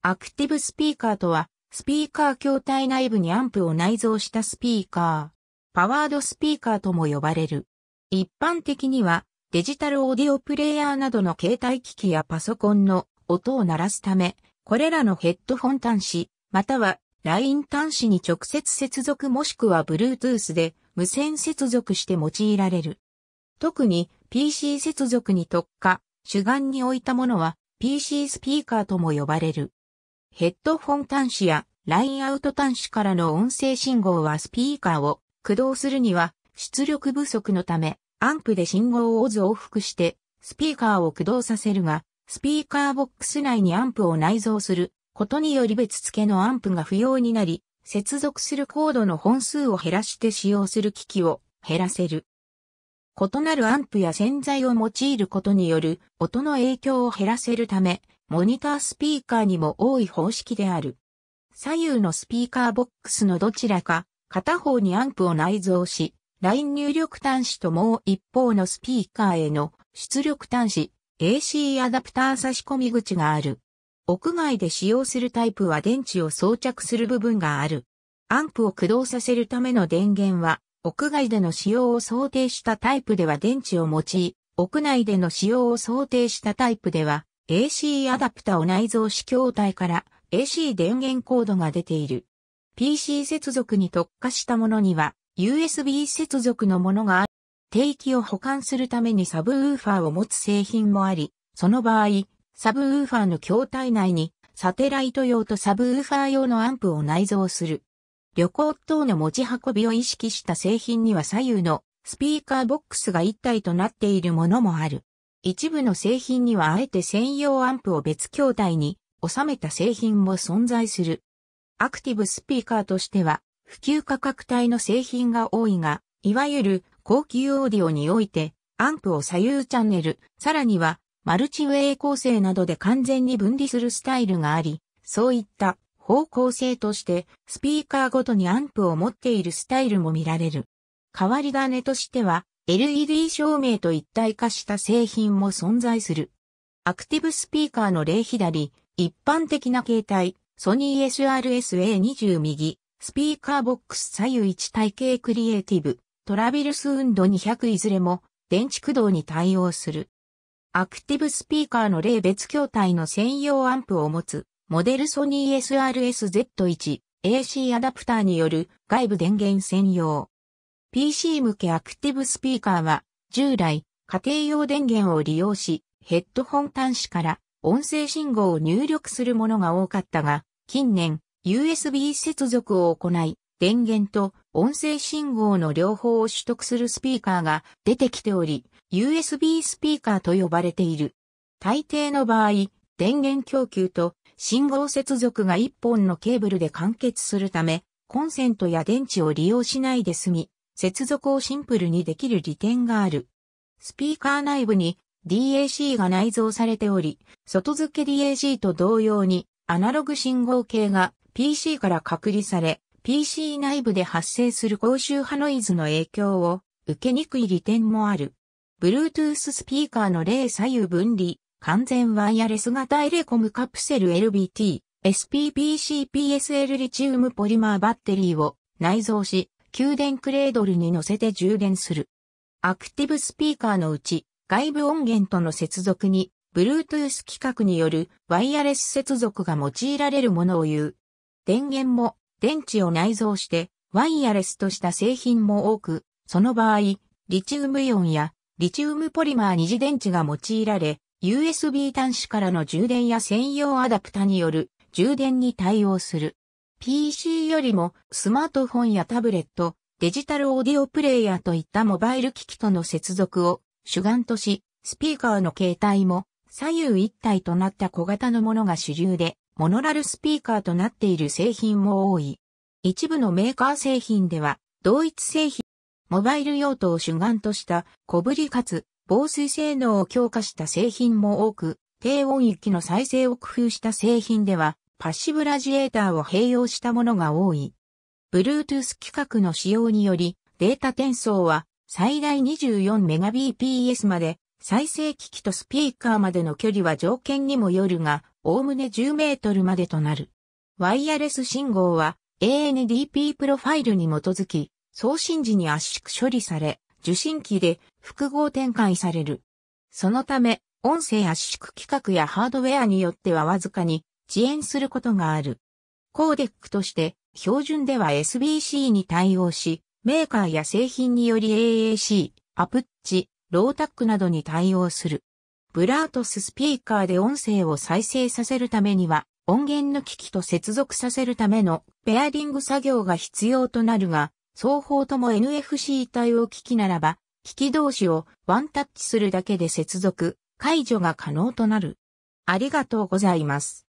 アクティブスピーカーとは、スピーカー筐体内部にアンプを内蔵したスピーカー、パワードスピーカーとも呼ばれる。一般的には、デジタルオーディオプレイヤーなどの携帯機器やパソコンの音を鳴らすため、これらのヘッドホン端子、またはライン端子に直接接続もしくは Bluetooth で無線接続して用いられる。特に PC 接続に特化、主眼に置いたものは PC スピーカーとも呼ばれる。ヘッドフォン端子やラインアウト端子からの音声信号はスピーカーを駆動するには出力不足のためアンプで信号を増幅してスピーカーを駆動させるがスピーカーボックス内にアンプを内蔵することにより別付けのアンプが不要になり接続するコードの本数を減らして使用する機器を減らせる。異なるアンプや洗剤を用いることによる音の影響を減らせるため、モニタースピーカーにも多い方式である。左右のスピーカーボックスのどちらか、片方にアンプを内蔵し、ライン入力端子ともう一方のスピーカーへの出力端子 AC アダプター差し込み口がある。屋外で使用するタイプは電池を装着する部分がある。アンプを駆動させるための電源は、屋外での使用を想定したタイプでは電池を用い、屋内での使用を想定したタイプでは AC アダプタを内蔵し筐体から AC 電源コードが出ている。PC 接続に特化したものには USB 接続のものがある。定期を保管するためにサブウーファーを持つ製品もあり、その場合、サブウーファーの筐体内にサテライト用とサブウーファー用のアンプを内蔵する。旅行等の持ち運びを意識した製品には左右のスピーカーボックスが一体となっているものもある。一部の製品にはあえて専用アンプを別筐体に収めた製品も存在する。アクティブスピーカーとしては普及価格帯の製品が多いが、いわゆる高級オーディオにおいてアンプを左右チャンネル、さらにはマルチウェイ構成などで完全に分離するスタイルがあり、そういった方向性としてスピーカーごとにアンプを持っているスタイルも見られる。変わり種としては LED 照明と一体化した製品も存在する。アクティブスピーカーの例左、一般的な携帯、ソニー SRS-A20 右、スピーカーボックス左右一体系クリエイティブ、トラビルス運動200いずれも、電池駆動に対応する。アクティブスピーカーの例別筐体の専用アンプを持つ、モデルソニー SRS-Z1、AC アダプターによる外部電源専用。PC 向けアクティブスピーカーは、従来、家庭用電源を利用し、ヘッドホン端子から音声信号を入力するものが多かったが、近年、USB 接続を行い、電源と音声信号の両方を取得するスピーカーが出てきており、USB スピーカーと呼ばれている。大抵の場合、電源供給と信号接続が1本のケーブルで完結するため、コンセントや電池を利用しないで済み、接続をシンプルにできる利点がある。スピーカー内部に DAC が内蔵されており、外付け DAC と同様にアナログ信号系が PC から隔離され、PC 内部で発生する高周波ノイズの影響を受けにくい利点もある。Bluetooth スピーカーの例左右分離、完全ワイヤレス型エレコムカプセル LBT、SPPC PSL リチウムポリマーバッテリーを内蔵し、給電クレードルに乗せて充電する。アクティブスピーカーのうち外部音源との接続に Bluetooth 規格によるワイヤレス接続が用いられるものを言う。電源も電池を内蔵してワイヤレスとした製品も多く、その場合、リチウムイオンやリチウムポリマー二次電池が用いられ、USB 端子からの充電や専用アダプタによる充電に対応する。PC よりもスマートフォンやタブレット、デジタルオーディオプレイヤーといったモバイル機器との接続を主眼とし、スピーカーの形態も左右一体となった小型のものが主流で、モノラルスピーカーとなっている製品も多い。一部のメーカー製品では、同一製品、モバイル用途を主眼とした小ぶりかつ防水性能を強化した製品も多く、低音域の再生を工夫した製品では、パッシブラジエーターを併用したものが多い。Bluetooth 規格の使用により、データ転送は最大 24Mbps まで、再生機器とスピーカーまでの距離は条件にもよるが、おおむね10メートルまでとなる。ワイヤレス信号は ANDP プロファイルに基づき、送信時に圧縮処理され、受信機で複合展開される。そのため、音声圧縮規格やハードウェアによってはわずかに遅延することがある。コーデックとして、標準では SBC に対応し、メーカーや製品により AAC、アプッチ、ロータックなどに対応する。ブラートススピーカーで音声を再生させるためには、音源の機器と接続させるためのペアリング作業が必要となるが、双方とも NFC 対応機器ならば、機器同士をワンタッチするだけで接続、解除が可能となる。ありがとうございます。